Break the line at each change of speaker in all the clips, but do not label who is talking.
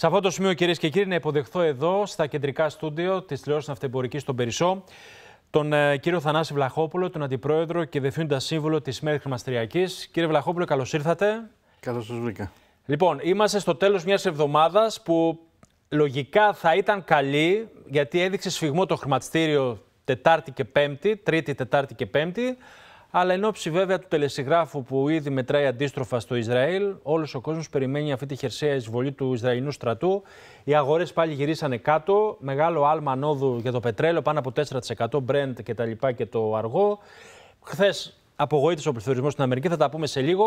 Σε αυτό το σημείο, κυρίες και κύριοι, να υποδεχθώ εδώ στα κεντρικά στούντιο της τηλεόραση Ναυτεμπορική στον Περισσό τον ε, κύριο Θανάση Βλαχόπουλο, τον αντιπρόεδρο και διευθύνοντα σύμβουλο της ΜΕΡΚ Χρημαστριακή. Κύριε Βλαχόπουλο, καλώς ήρθατε. Καλώς σας βρήκα. Λοιπόν, είμαστε στο τέλος μιας εβδομάδας που λογικά θα ήταν καλή, γιατί έδειξε σφιγμό το χρηματιστήριο Τετάρτη και Πέμπτη, Τρίτη, Τετάρτη και Πέμπτη. Αλλά εν ώψη βέβαια του τελεσυγράφου που ήδη μετράει αντίστροφα στο Ισραήλ, όλος ο κόσμος περιμένει αυτή τη χερσαία εισβολή του Ισραηλινού στρατού. Οι αγορές πάλι γυρίσανε κάτω. Μεγάλο άλμα ανόδου για το πετρέλαιο, πάνω από 4% Brent και τα λοιπά και το αργό. Χθες απογοήτευσε ο πληθωρισμός στην Αμερική, θα τα πούμε σε λίγο.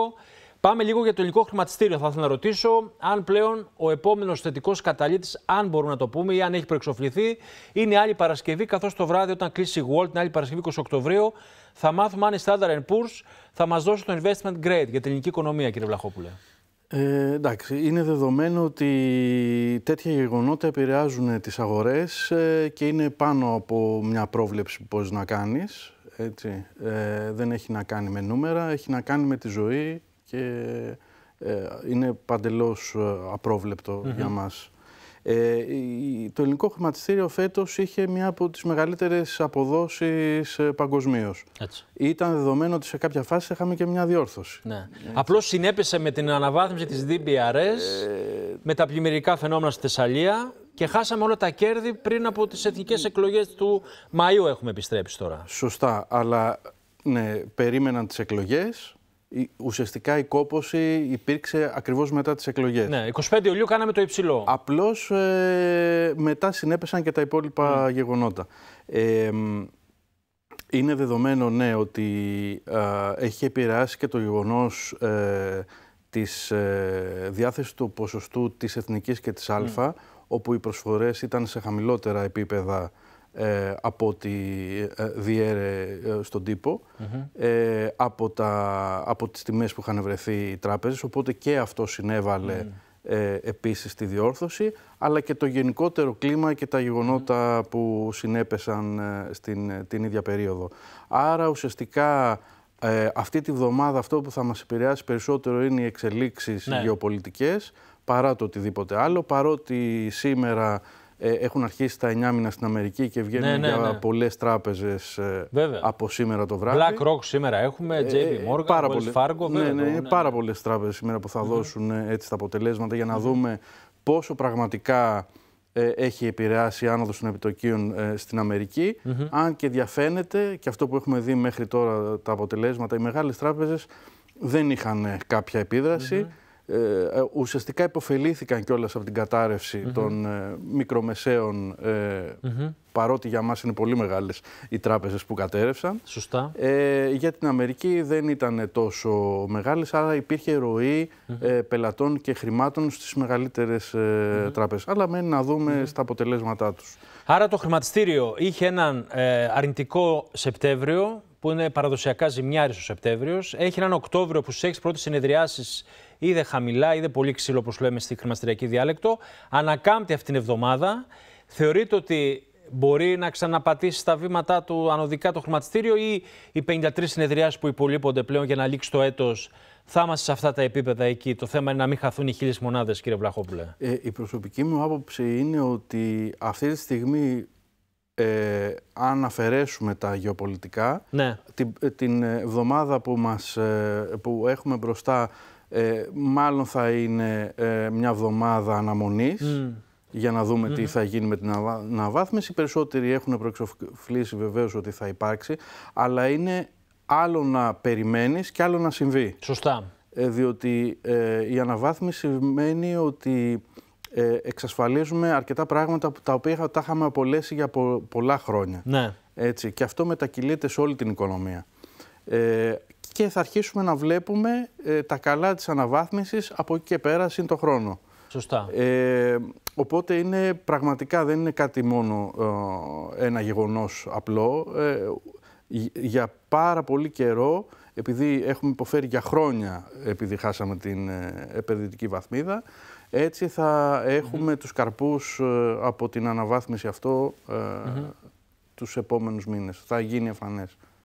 Πάμε λίγο για το ελληνικό χρηματιστήριο. Θα ήθελα να ρωτήσω αν πλέον ο επόμενος θετικός καταλήτης, αν μπορούμε να το πούμε ή αν έχει προεξοφληθεί, είναι άλλη Παρασκευή. Καθώς το βράδυ, όταν κλείσει η Wall την άλλη Παρασκευή 20 Οκτωβρίου, θα μάθουμε αν η Standard Poor's θα μας δώσει το investment grade για την ελληνική οικονομία, κύριε Βλαχόπουλε.
Ε, εντάξει, είναι δεδομένο ότι τέτοια γεγονότα επηρεάζουν τις αγορές ε, και είναι πάνω από μια πρόβλεψη μπορείς να κάνεις. Έτσι. Ε, δεν έχει να κάνει με νούμερα, έχει να κάνει με τη ζωή και ε, είναι παντελώς ε, απρόβλεπτο για μας. Ε, το ελληνικό χρηματιστήριο φέτος είχε μία από τις μεγαλύτερες αποδόσεις ε, παγκοσμίως. Ήταν δεδομένο ότι σε κάποια φάση είχαμε και μια διόρθωση. Ναι.
Απλώς συνέπεσε με την αναβάθμιση της DBRS, με τα πλημμυρικά φαινόμενα στη Θεσσαλία και χάσαμε όλα τα κέρδη πριν από τις εθνικές εκλογές του Μαΐου
έχουμε επιστρέψει τώρα. Σωστά, αλλά ναι, περίμεναν τις εκλογές, ουσιαστικά η κόπωση υπήρξε ακριβώς μετά τις εκλογές.
Ναι, 25 Ιουλίου κάναμε το υψηλό.
Απλώς ε, μετά συνέπεσαν και τα υπόλοιπα mm. γεγονότα. Ε, είναι δεδομένο, ναι, ότι ε, έχει επηρεάσει και το γεγονός της διάθεσης του ποσοστού της εθνικής και της α, mm. όπου οι προσφορές ήταν σε χαμηλότερα επίπεδα ε, από τη ε, διέρε ε, στον τύπο, mm-hmm. από, τα, από τις τιμές που είχαν βρεθεί οι τράπεζες, οπότε και αυτό συνέβαλε απο τα απο τις τιμες που ειχαν βρεθει οι τραπεζες οποτε και αυτο συνεβαλε mm επισης στη διόρθωση, αλλά και το γενικότερο κλίμα και τα γεγονότα που συνέπεσαν στην την ίδια περίοδο. Άρα ουσιαστικά αυτή τη βδομάδα αυτό που θα μας επηρεάσει περισσότερο είναι οι εξελίξεις ναι. γεωπολιτικές, παρά το οτιδήποτε άλλο, παρότι σήμερα ε, έχουν αρχίσει τα 9 μήνα στην Αμερική και βγαίνουν ναι, ναι, για ναι. πολλές τράπεζες ε, από σήμερα το βράδυ. BlackRock σήμερα έχουμε, ε, JP Morgan, πάρα Fargo. Ναι, ναι, ναι, πάρα πολλές τράπεζες σήμερα που θα δώσουν έτσι τα αποτελέσματα για να δούμε πόσο πραγματικά έχει επηρεάσει η άνοδος των επιτοκίων στην αμερικη αν και διαφαίνεται και αυτό που έχουμε δει μέχρι τώρα τα αποτελέσματα, οι μεγάλες τράπεζες δεν είχαν κάποια επίδραση. Ε, ε, ουσιαστικά υποφελήθηκαν κιόλας από την κατάρρευση mm -hmm. των ε, μικρομεσαίων, ε, παρότι για μας είναι πολύ μεγάλες οι τράπεζες που κατέρευσαν. Σωστά. Ε, για την Αμερική δεν ήταν τόσο μεγάλες, άρα υπήρχε ροή πελατών και χρημάτων στις μεγαλύτερες τράπεζες. Αλλά μένει να δούμε στα αποτελέσματά τους.
Άρα το χρηματιστήριο είχε έναν αρνητικό Σεπτέμβριο, που είναι παραδοσιακά ζημιάρης ο Σεπτέμβριος. Έχει έναν Οκτώβριο που στις 6 πρώτες συνεδριάσεις είδε χαμηλά, είδε πολύ ξύλο, όπως λέμε στη χρηματιστηριακή διάλεκτο. Ανακάμπτει αυτήν την εβδομάδα. Θεωρείται ότι μπορεί να ξαναπατήσει τα βήματά του ανωδικά το χρηματιστήριο ή οι 53 συνεδριάσεις που υπολείπονται πλέον για να λήξει το έτος θα είμαστε σε αυτά τα επίπεδα εκεί. Το θέμα είναι να μην χαθούν οι χίλιες μονάδες, κύριε Βλαχόπουλε.
Ε, η προσωπική μου άποψη είναι ότι αυτή τη στιγμή ε, αν αφαιρέσουμε τα γεωπολιτικά, ναι. την, ε, την εβδομάδα που, μας, ε, που έχουμε μπροστά ε, μάλλον θα είναι ε, μια εβδομάδα αναμονής για να δούμε τι θα γίνει με την αναβάθμιση. Οι περισσότεροι έχουν προεξοφλήσει βεβαίως ότι θα υπάρξει, αλλά είναι άλλο να περιμένεις και άλλο να συμβεί. Σωστά. Ε, διότι η αναβάθμιση σημαίνει ότι εξασφαλίζουμε αρκετά πράγματα τα οποία τα είχαμε απολέσει για πολλά χρόνια. Ναι. Και αυτό μετακυλείται σε όλη την οικονομία. Ε, και θα αρχίσουμε να βλέπουμε ε, τα καλά της αναβάθμισης από εκεί και πέρα συν το χρόνο. Σωστά. Ε, οπότε είναι πραγματικά, δεν είναι κάτι μόνο ένα γεγονός απλό. για πάρα πολύ καιρό, επειδή έχουμε υποφέρει για χρόνια επειδή χάσαμε την επενδυτική βαθμίδα, έτσι θα έχουμε τους καρπούς από την αναβάθμιση αυτό mm -hmm. τους επόμενους μήνες. Θα γίνει εφανές.